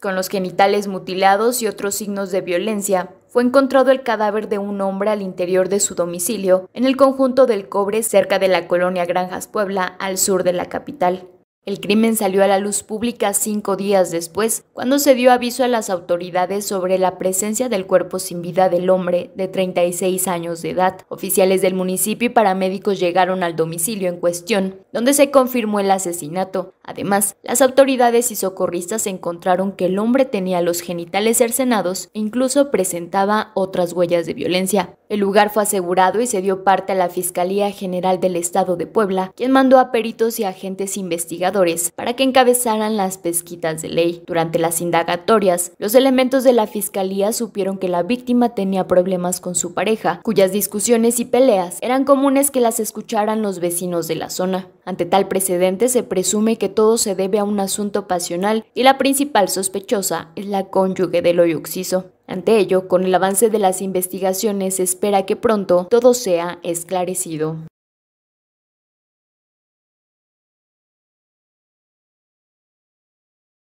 Con los genitales mutilados y otros signos de violencia, fue encontrado el cadáver de un hombre al interior de su domicilio, en el conjunto del cobre cerca de la colonia Granjas Puebla, al sur de la capital. El crimen salió a la luz pública cinco días después, cuando se dio aviso a las autoridades sobre la presencia del cuerpo sin vida del hombre de 36 años de edad. Oficiales del municipio y paramédicos llegaron al domicilio en cuestión, donde se confirmó el asesinato. Además, las autoridades y socorristas encontraron que el hombre tenía los genitales cercenados e incluso presentaba otras huellas de violencia. El lugar fue asegurado y se dio parte a la Fiscalía General del Estado de Puebla, quien mandó a peritos y agentes investigar para que encabezaran las pesquitas de ley. Durante las indagatorias, los elementos de la fiscalía supieron que la víctima tenía problemas con su pareja, cuyas discusiones y peleas eran comunes que las escucharan los vecinos de la zona. Ante tal precedente se presume que todo se debe a un asunto pasional y la principal sospechosa es la cónyuge de Loyuxiso. occiso. Ante ello, con el avance de las investigaciones se espera que pronto todo sea esclarecido.